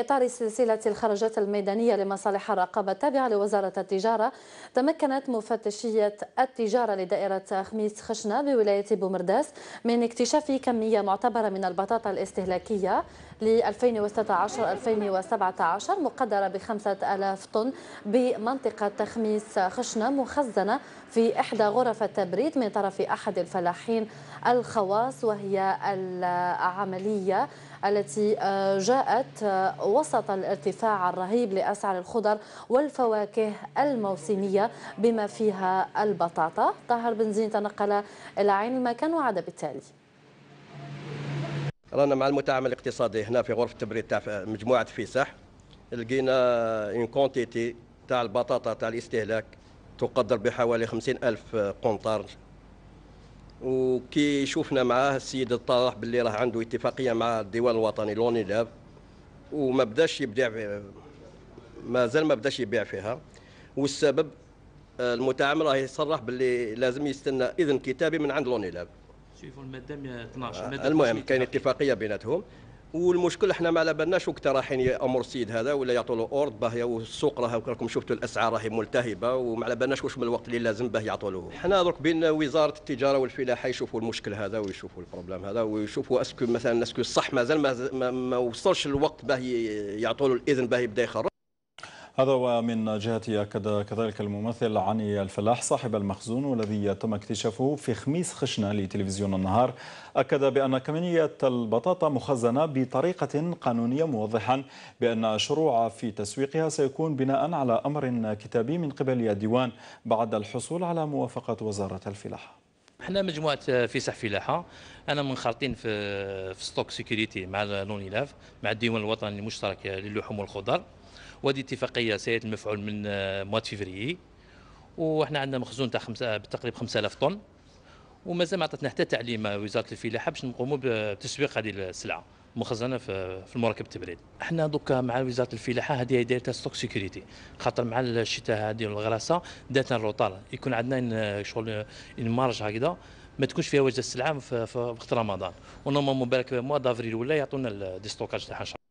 إطار سلسلة الخرجات الميدانية لمصالح الرقابة التابعة لوزارة التجارة تمكنت مفتشية التجارة لدائرة خميس خشنة بولاية بومرداس من اكتشاف كمية معتبرة من البطاطا الاستهلاكية ل 2016 2017 مقدرة ب 5000 طن بمنطقة تخميس خشنة مخزنة في إحدى غرف التبريد من طرف أحد الفلاحين الخواص وهي العملية التي آه، جاءت آه، وسط الارتفاع الرهيب لأسعار الخضر والفواكه الموسمية بما فيها البطاطا طاهر بنزين تنقل إلى عين المكان وعاد بالتالي رانا مع المتعامل الاقتصادي هنا في غرفه التبريد تاع مجموعه فيساح لقينا اون كونتيتي تاع البطاطا تاع الاستهلاك تقدر بحوالي 50 ألف قنطار وكي شفنا معاه السيد الطرح باللي راه عنده اتفاقيه مع الديوان الوطني لوني لاف وما بداش يبدع ما زال ما بداش يبيع فيها والسبب المتعامل راه يصرح باللي لازم يستنى اذن كتابي من عند لوني لاف شوفوا آه، المهم كاين اتفاقيه بيناتهم والمشكل احنا ما على بالناش وقت رايحين يامر السيد هذا ولا يعطوا له اورد باه السوق راه راكم شفتوا الاسعار راهي ملتهبه وما على بالناش واش من الوقت اللي لازم باه يعطوا له احنا درك بين وزاره التجاره والفلاحه يشوفوا المشكل هذا ويشوفوا البروبليم هذا ويشوفوا اسكو مثلا اسكو الصح مازال ما, ما, ما وصلش الوقت باه يعطوا له الاذن باه يبدا يخرج هذا ومن جهته أكد كذلك الممثل عني الفلاح صاحب المخزون والذي تم اكتشافه في خميس خشنة لتلفزيون النهار أكد بأن كمية البطاطا مخزنة بطريقة قانونية موضحا بأن شروع في تسويقها سيكون بناء على أمر كتابي من قبل الديوان بعد الحصول على موافقة وزارة الفلاحة احنا مجموعه فيسح فلاحه انا منخرطين في في ستوك سيكوريتي مع نونيلاف مع الديوان الوطني المشترك للحوم والخضار وهذه اتفاقيه سيتم المفعول من آه، مواد فيفري وحنا عندنا مخزون تاع خمسة بالتقريب 5000 طن ومازال ما عطاتنا حتى تعليم وزاره الفلاحه باش نقوموا بتسويق هذه السلعه مخزنه في المركب التبريد احنا دوكا مع وزاره الفلاحه هذه دايرتها ستوك سيكوريتي خاطر مع الشتاء هذه والغراسه دات الروطار يكون عندنا آه، شغل ان مارج هكذا ما تكونش فيها وجه السلعه في وقت رمضان ونورمالمون بالك موا دافريل ولا يعطونا الديستوكاج تاعها